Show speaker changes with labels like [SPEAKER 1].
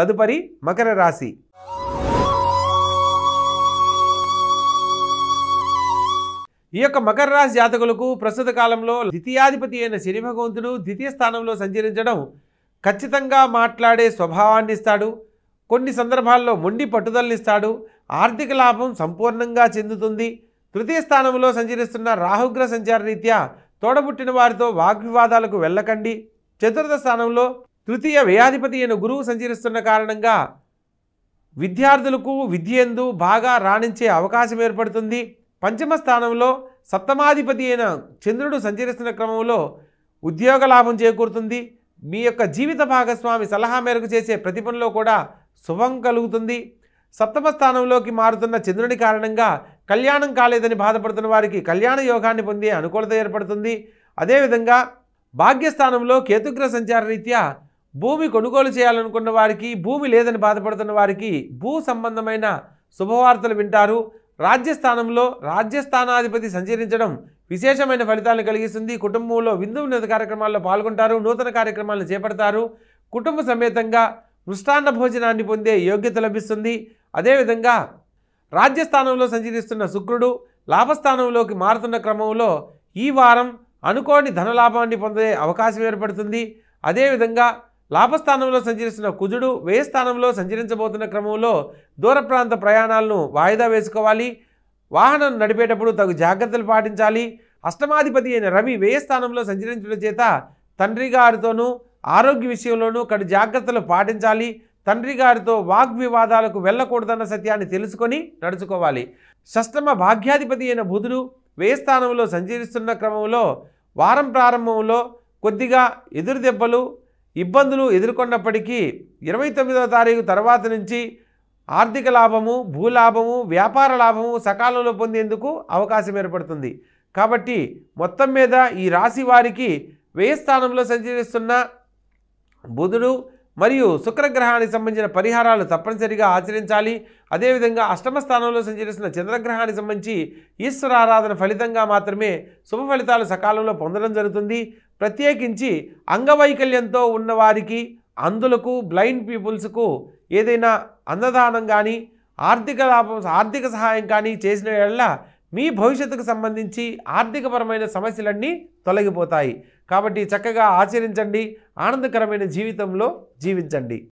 [SPEAKER 1] తదుపరి మకర రాశి ఈ యొక్క మకర రాశి జాతకులకు ప్రస్తుత కాలంలో ద్వితీయాధిపతి అయిన శని భగవంతుడు ద్వితీయ స్థానంలో సంచరించడం ఖచ్చితంగా మాట్లాడే స్వభావాన్ని ఇస్తాడు కొన్ని సందర్భాల్లో మొండి పట్టుదలనిస్తాడు ఆర్థిక లాభం సంపూర్ణంగా చెందుతుంది తృతీయ స్థానంలో సంచరిస్తున్న రాహుగ్ర సంచార రీత్యా తోడబుట్టిన వారితో వాగ్వివాదాలకు వెళ్ళకండి చతుర్థ స్థానంలో తృతీయ వ్యయాధిపతి అయిన గురువు సంచరిస్తున్న కారణంగా విద్యార్థులకు విద్యందు బాగా రాణించే అవకాశం ఏర్పడుతుంది పంచమ స్థానంలో సప్తమాధిపతి అయిన చంద్రుడు సంచరిస్తున్న క్రమంలో ఉద్యోగ లాభం చేకూరుతుంది మీ యొక్క జీవిత భాగస్వామి సలహా మేరకు చేసే ప్రతి పనిలో కూడా శుభం కలుగుతుంది సప్తమ స్థానంలోకి మారుతున్న చంద్రుని కారణంగా కళ్యాణం కాలేదని బాధపడుతున్న వారికి కళ్యాణ యోగాన్ని పొందే అనుకూలత ఏర్పడుతుంది అదేవిధంగా భాగ్యస్థానంలో కేతుగ్ర సంచార రీత్యా భూమి కొనుగోలు చేయాలనుకున్న వారికి భూమి లేదని బాధపడుతున్న వారికి భూ సంబంధమైన శుభవార్తలు వింటారు రాజ్యస్థానంలో రాజ్యస్థానాధిపతి సంచరించడం విశేషమైన ఫలితాలను కలిగిస్తుంది కుటుంబంలో విందు వినోద కార్యక్రమాల్లో పాల్గొంటారు నూతన కార్యక్రమాలను చేపడతారు కుటుంబ సమేతంగా మృష్టాన్న భోజనాన్ని పొందే యోగ్యత లభిస్తుంది అదేవిధంగా రాజ్యస్థానంలో సంచరిస్తున్న శుక్రుడు లాభస్థానంలోకి మారుతున్న క్రమంలో ఈ వారం అనుకోని ధనలాభాన్ని పొందే అవకాశం ఏర్పడుతుంది అదేవిధంగా లాభస్థానంలో సంచరిస్తున్న కుజుడు వ్యయ స్థానంలో సంచరించబోతున్న క్రమంలో దూర ప్రాంత ప్రయాణాలను వాయిదా వేసుకోవాలి వాహనం నడిపేటప్పుడు తగు జాగ్రత్తలు పాటించాలి అష్టమాధిపతి అయిన రవి వ్యయ స్థానంలో సంచరించడం చేత తండ్రి గారితోనూ ఆరోగ్య విషయంలోనూ కడు జాగ్రత్తలు పాటించాలి తండ్రి గారితో వాగ్వివాదాలకు వెళ్ళకూడదన్న సత్యాన్ని తెలుసుకొని నడుచుకోవాలి షష్టమ భాగ్యాధిపతి అయిన బుధుడు వ్యయస్థానంలో సంచరిస్తున్న క్రమంలో వారం ప్రారంభంలో కొద్దిగా ఎదురు దెబ్బలు ఇబ్బందులు ఎదుర్కొన్నప్పటికీ ఇరవై తొమ్మిదవ తారీఖు తర్వాత నుంచి ఆర్థిక లాభము భూలాభము వ్యాపార లాభము సకాలంలో పొందేందుకు అవకాశం ఏర్పడుతుంది కాబట్టి మొత్తం మీద ఈ రాశి వారికి వ్యయ స్థానంలో సంచరిస్తున్న బుధుడు మరియు శుక్రగ్రహానికి సంబంధించిన పరిహారాలు తప్పనిసరిగా ఆచరించాలి అదేవిధంగా అష్టమ స్థానంలో సంచరిస్తున్న చంద్రగ్రహానికి సంబంధించి ఈశ్వర ఆరాధన ఫలితంగా మాత్రమే శుభ ఫలితాలు సకాలంలో పొందడం జరుగుతుంది ప్రత్యేకించి అంగవైకల్యంతో ఉన్నవారికి అందులకు బ్లైండ్ పీపుల్స్కు ఏదైనా అన్నదానం కానీ ఆర్థిక లాభం ఆర్థిక సహాయం కానీ చేసిన వేళ మీ భవిష్యత్తుకు సంబంధించి ఆర్థికపరమైన సమస్యలన్నీ తొలగిపోతాయి కాబట్టి చక్కగా ఆచరించండి ఆనందకరమైన జీవితంలో జీవించండి